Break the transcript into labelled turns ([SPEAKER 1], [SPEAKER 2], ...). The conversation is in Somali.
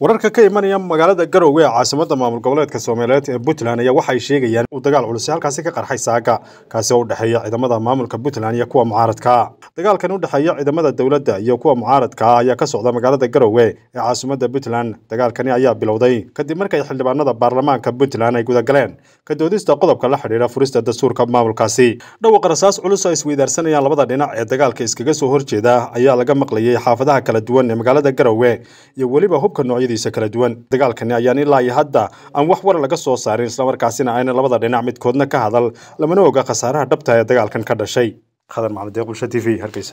[SPEAKER 1] wararka ka imanaya magaalada garoowe ee caasimada maamul goboleedka soomaaliyeed ee puntland ayaa waxay sheegayaan uu dagaal culus halkaasi ka qarxay saaga kaasi oo u dhexeeya ciidamada maamulka puntland iyo kuwa mucaaradka dagaalkan u dhexeeya ciidamada dowladda iyo kuwa mucaaradka ah ayaa ka socda magaalada garowe ee caasimadda puntland dagaalkani ayaa bilowday kadib markay xildhibaanada baarlamaanka puntland ay gudagaleen ka doodista qodobka la xidhiidha furista dastuurka maamulkaasi dhawaq rasaas culus oo isweydaarsanayaan labada dhinac ee dagaalka iskaga soo horjeeda ayaa laga maqlayay xaafadaha kala duwan ee magaalada garowe iyo weliba hubka noocyadiisa kala duwan dagaalkani ayaan ilaa iyo hadda aan wax war laga soo saarin islamarkaasina aynan labada dhinac midkoodna ka hadal lamana oga khasaaraha dhabta ee dagaalkan ka dhashay khadar maxamed ee qubsha t v